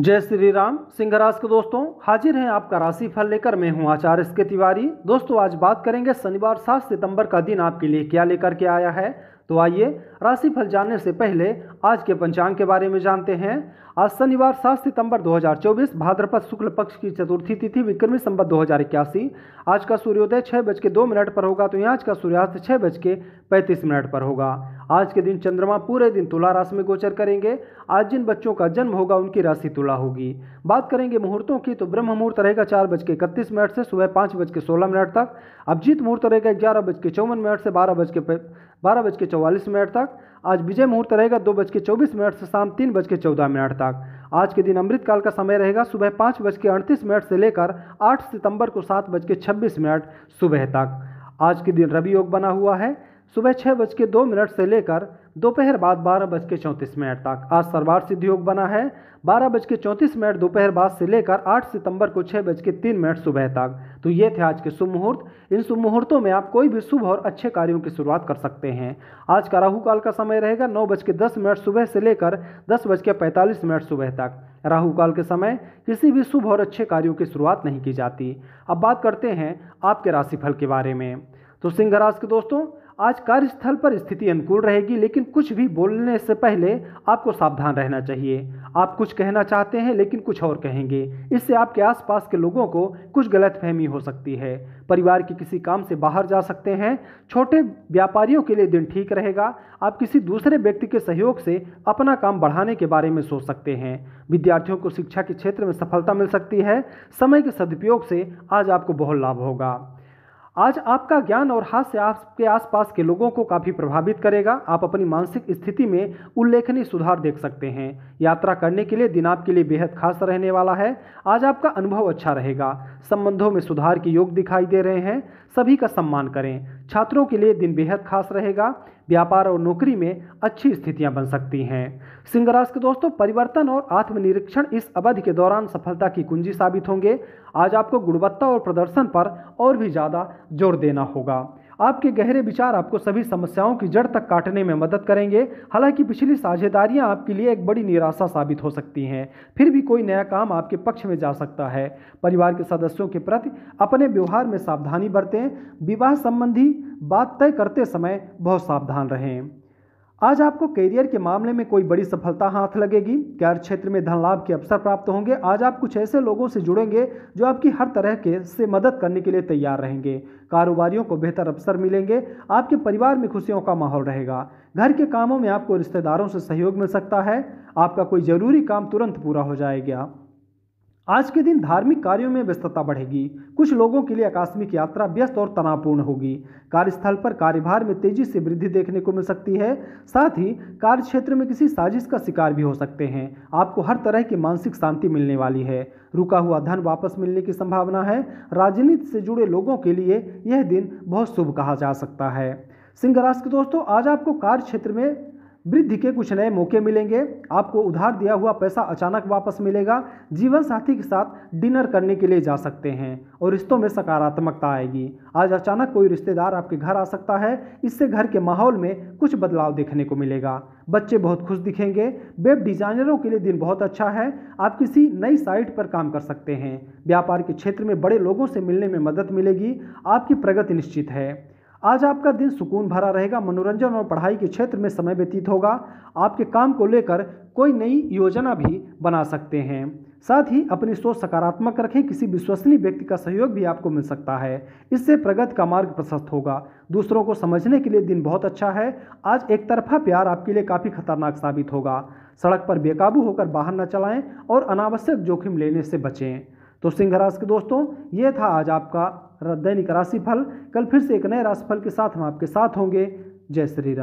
जय श्री राम सिंह राशि के दोस्तों हाजिर हैं आपका राशि फल लेकर मैं हूं आचार्य इसके तिवारी दोस्तों आज बात करेंगे शनिवार सात सितंबर का दिन आपके लिए क्या लेकर के आया है तो आइए राशिफल जानने से पहले आज के पंचांग के बारे में जानते हैं आज शनिवार सात सितंबर 2024 भाद्रपद शुक्ल पक्ष की चतुर्थी तिथि विक्रमी संबत दो आज का सूर्योदय छह बज के दो मिनट पर होगा तो यहाँ आज का सूर्यास्त छह बज के पैंतीस मिनट पर होगा आज के दिन चंद्रमा पूरे दिन तुला राशि में गोचर करेंगे आज जिन बच्चों का जन्म होगा उनकी राशि तुला होगी बात करेंगे मुहूर्तों की तो ब्रह्म मुहूर्त रहेगा चार बज के इकतीस मिनट से सुबह पाँच बज के सोलह मिनट तक अभिजीत मुहूर्त रहेगा ग्यारह बज के चौवन मिनट से बारह बज के बारह बज के चौवालीस मिनट तक आज विजय मुहूर्त रहेगा दो बज के चौबीस मिनट से शाम तीन बज के चौदह मिनट तक आज के दिन अमृतकाल का समय रहेगा सुबह पाँच बज के अड़तीस मिनट से लेकर आठ सितंबर को सात बज के छब्बीस मिनट सुबह तक आज के दिन रवि योग बना हुआ है सुबह छः बज के दो मिनट से लेकर दोपहर बाद बारह बज के चौंतीस मिनट तक आज सर्वार्थ सिद्ध योग बना है बारह बज के चौंतीस मिनट दोपहर बाद से लेकर आठ सितंबर को छः बज के तीन मिनट सुबह तक तो ये थे आज के शुभ मुहूर्त इन शुभ मुहूर्तों में आप कोई भी शुभ और अच्छे कार्यों की शुरुआत कर सकते हैं आज का राहु काल का समय रहेगा नौ बज के दस मिनट सुबह से लेकर दस बज के पैंतालीस मिनट सुबह तक राहु काल के समय किसी भी शुभ और अच्छे कार्यों की शुरुआत नहीं की जाती अब बात करते हैं आपके राशिफल के बारे में तो सिंह राज के दोस्तों आज कार्यस्थल पर स्थिति अनुकूल रहेगी लेकिन कुछ भी बोलने से पहले आपको सावधान रहना चाहिए आप कुछ कहना चाहते हैं लेकिन कुछ और कहेंगे इससे आपके आसपास के लोगों को कुछ गलतफहमी हो सकती है परिवार के किसी काम से बाहर जा सकते हैं छोटे व्यापारियों के लिए दिन ठीक रहेगा आप किसी दूसरे व्यक्ति के सहयोग से अपना काम बढ़ाने के बारे में सोच सकते हैं विद्यार्थियों को शिक्षा के क्षेत्र में सफलता मिल सकती है समय के सदुपयोग से आज आपको बहुत लाभ होगा आज आपका ज्ञान और हास्य आपके आसपास के लोगों को काफ़ी प्रभावित करेगा आप अपनी मानसिक स्थिति में उल्लेखनीय सुधार देख सकते हैं यात्रा करने के लिए दिन आपके लिए बेहद खास रहने वाला है आज आपका अनुभव अच्छा रहेगा संबंधों में सुधार के योग दिखाई दे रहे हैं सभी का सम्मान करें छात्रों के लिए दिन बेहद खास रहेगा व्यापार और नौकरी में अच्छी स्थितियां बन सकती हैं सिंह राशि के दोस्तों परिवर्तन और आत्मनिरीक्षण इस अवधि के दौरान सफलता की कुंजी साबित होंगे आज आपको गुणवत्ता और प्रदर्शन पर और भी ज़्यादा जोर देना होगा आपके गहरे विचार आपको सभी समस्याओं की जड़ तक काटने में मदद करेंगे हालांकि पिछली साझेदारियां आपके लिए एक बड़ी निराशा साबित हो सकती हैं फिर भी कोई नया काम आपके पक्ष में जा सकता है परिवार के सदस्यों के प्रति अपने व्यवहार में सावधानी बरतें विवाह संबंधी बात तय करते समय बहुत सावधान रहें आज आपको करियर के मामले में कोई बड़ी सफलता हाथ लगेगी कार्य क्षेत्र में धन लाभ के अवसर प्राप्त होंगे आज आप कुछ ऐसे लोगों से जुड़ेंगे जो आपकी हर तरह के से मदद करने के लिए तैयार रहेंगे कारोबारियों को बेहतर अवसर मिलेंगे आपके परिवार में खुशियों का माहौल रहेगा घर के कामों में आपको रिश्तेदारों से सहयोग मिल सकता है आपका कोई ज़रूरी काम तुरंत पूरा हो जाएगा आज के दिन धार्मिक कार्यों में व्यस्तता बढ़ेगी कुछ लोगों के लिए आकस्मिक यात्रा व्यस्त और तनावपूर्ण होगी कार्यस्थल पर कार्यभार में तेजी से वृद्धि देखने को मिल सकती है साथ ही कार्य क्षेत्र में किसी साजिश का शिकार भी हो सकते हैं आपको हर तरह की मानसिक शांति मिलने वाली है रुका हुआ धन वापस मिलने की संभावना है राजनीति से जुड़े लोगों के लिए यह दिन बहुत शुभ कहा जा सकता है सिंह राशि के दोस्तों आज आपको कार्य क्षेत्र में वृद्धि के कुछ नए मौके मिलेंगे आपको उधार दिया हुआ पैसा अचानक वापस मिलेगा जीवन साथी के साथ डिनर करने के लिए जा सकते हैं और रिश्तों में सकारात्मकता आएगी आज अचानक कोई रिश्तेदार आपके घर आ सकता है इससे घर के माहौल में कुछ बदलाव देखने को मिलेगा बच्चे बहुत खुश दिखेंगे वेब डिजाइनरों के लिए दिन बहुत अच्छा है आप किसी नई साइट पर काम कर सकते हैं व्यापार के क्षेत्र में बड़े लोगों से मिलने में मदद मिलेगी आपकी प्रगति निश्चित है आज आपका दिन सुकून भरा रहेगा मनोरंजन और पढ़ाई के क्षेत्र में समय व्यतीत होगा आपके काम को लेकर कोई नई योजना भी बना सकते हैं साथ ही अपनी सोच सकारात्मक रखें किसी विश्वसनीय व्यक्ति का सहयोग भी आपको मिल सकता है इससे प्रगति का मार्ग प्रशस्त होगा दूसरों को समझने के लिए दिन बहुत अच्छा है आज एक तरफा प्यार आपके लिए काफ़ी खतरनाक साबित होगा सड़क पर बेकाबू होकर बाहर न चलाएं और अनावश्यक जोखिम लेने से बचें तो सिंह राशि के दोस्तों ये था आज आपका दैनिक राशिफल कल फिर से एक नए राशिफल के साथ हम आपके साथ होंगे जय श्री राम